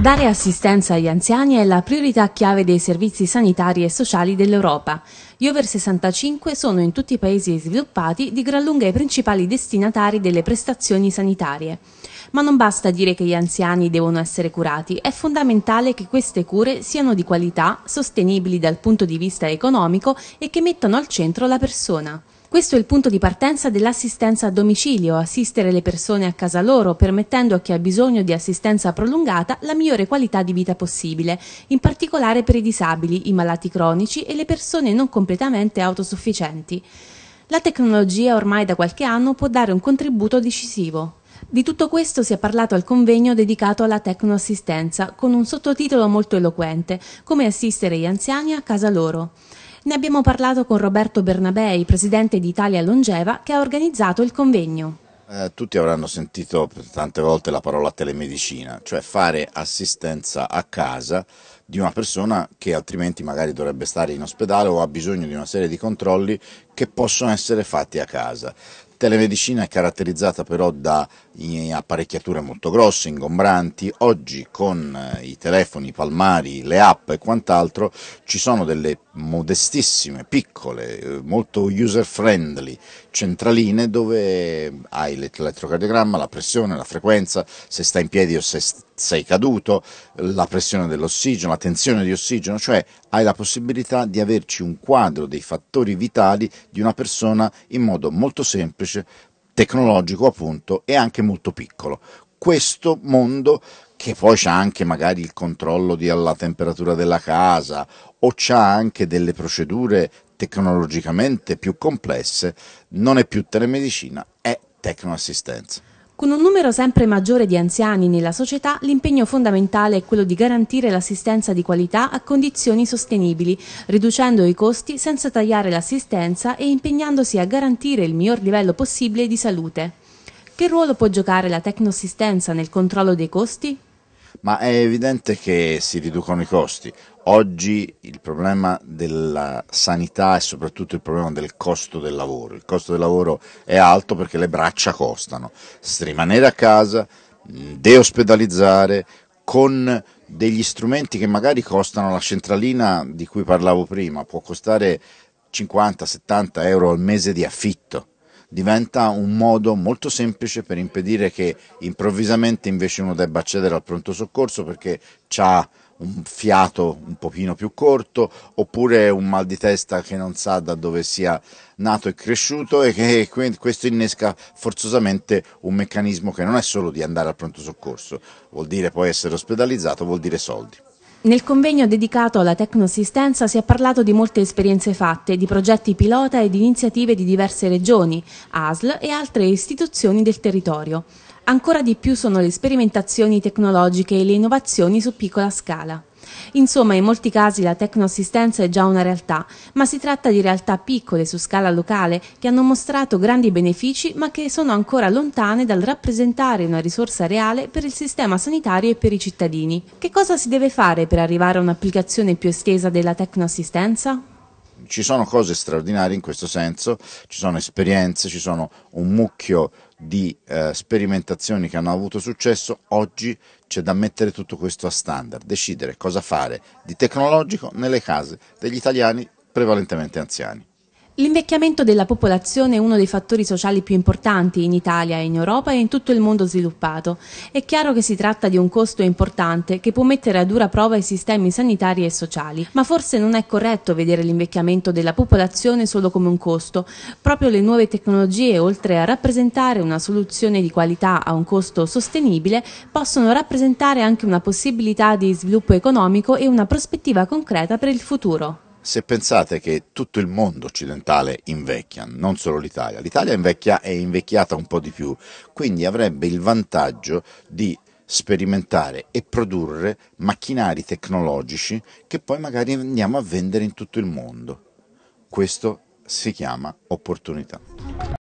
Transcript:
Dare assistenza agli anziani è la priorità chiave dei servizi sanitari e sociali dell'Europa. Gli over 65 sono in tutti i paesi sviluppati di gran lunga i principali destinatari delle prestazioni sanitarie. Ma non basta dire che gli anziani devono essere curati, è fondamentale che queste cure siano di qualità, sostenibili dal punto di vista economico e che mettano al centro la persona. Questo è il punto di partenza dell'assistenza a domicilio, assistere le persone a casa loro, permettendo a chi ha bisogno di assistenza prolungata la migliore qualità di vita possibile, in particolare per i disabili, i malati cronici e le persone non completamente autosufficienti. La tecnologia ormai da qualche anno può dare un contributo decisivo. Di tutto questo si è parlato al convegno dedicato alla tecnoassistenza, con un sottotitolo molto eloquente, come assistere gli anziani a casa loro. Ne abbiamo parlato con Roberto Bernabei, presidente di Italia Longeva, che ha organizzato il convegno. Eh, tutti avranno sentito tante volte la parola telemedicina, cioè fare assistenza a casa di una persona che altrimenti magari dovrebbe stare in ospedale o ha bisogno di una serie di controlli che possono essere fatti a casa. Telemedicina è caratterizzata però da eh, apparecchiature molto grosse, ingombranti. Oggi con eh, i telefoni, i palmari, le app e quant'altro ci sono delle modestissime, piccole, eh, molto user friendly centraline dove hai l'elettrocardiogramma, la pressione, la frequenza, se sta in piedi o se sei caduto, la pressione dell'ossigeno, la tensione di ossigeno, cioè hai la possibilità di averci un quadro dei fattori vitali di una persona in modo molto semplice, tecnologico appunto e anche molto piccolo. Questo mondo che poi c'ha anche magari il controllo della temperatura della casa o c'ha anche delle procedure tecnologicamente più complesse, non è più telemedicina, è tecnoassistenza. Con un numero sempre maggiore di anziani nella società, l'impegno fondamentale è quello di garantire l'assistenza di qualità a condizioni sostenibili, riducendo i costi senza tagliare l'assistenza e impegnandosi a garantire il miglior livello possibile di salute. Che ruolo può giocare la tecnoassistenza nel controllo dei costi? ma è evidente che si riducono i costi. Oggi il problema della sanità è soprattutto il problema del costo del lavoro. Il costo del lavoro è alto perché le braccia costano. Rimanere a casa, deospedalizzare, con degli strumenti che magari costano la centralina di cui parlavo prima, può costare 50-70 euro al mese di affitto diventa un modo molto semplice per impedire che improvvisamente invece uno debba accedere al pronto soccorso perché ha un fiato un pochino più corto oppure un mal di testa che non sa da dove sia nato e cresciuto e che questo innesca forzosamente un meccanismo che non è solo di andare al pronto soccorso, vuol dire poi essere ospedalizzato, vuol dire soldi. Nel convegno dedicato alla tecnoassistenza si è parlato di molte esperienze fatte, di progetti pilota e di iniziative di diverse regioni, ASL e altre istituzioni del territorio. Ancora di più sono le sperimentazioni tecnologiche e le innovazioni su piccola scala. Insomma, in molti casi la tecnoassistenza è già una realtà, ma si tratta di realtà piccole su scala locale che hanno mostrato grandi benefici ma che sono ancora lontane dal rappresentare una risorsa reale per il sistema sanitario e per i cittadini. Che cosa si deve fare per arrivare a un'applicazione più estesa della tecnoassistenza? ci sono cose straordinarie in questo senso, ci sono esperienze, ci sono un mucchio di eh, sperimentazioni che hanno avuto successo, oggi c'è da mettere tutto questo a standard, decidere cosa fare di tecnologico nelle case degli italiani prevalentemente anziani. L'invecchiamento della popolazione è uno dei fattori sociali più importanti in Italia, in Europa e in tutto il mondo sviluppato. È chiaro che si tratta di un costo importante che può mettere a dura prova i sistemi sanitari e sociali, ma forse non è corretto vedere l'invecchiamento della popolazione solo come un costo. Proprio le nuove tecnologie, oltre a rappresentare una soluzione di qualità a un costo sostenibile, possono rappresentare anche una possibilità di sviluppo economico e una prospettiva concreta per il futuro se pensate che tutto il mondo occidentale invecchia, non solo l'Italia, l'Italia invecchia, è invecchiata un po' di più, quindi avrebbe il vantaggio di sperimentare e produrre macchinari tecnologici che poi magari andiamo a vendere in tutto il mondo. Questo si chiama opportunità.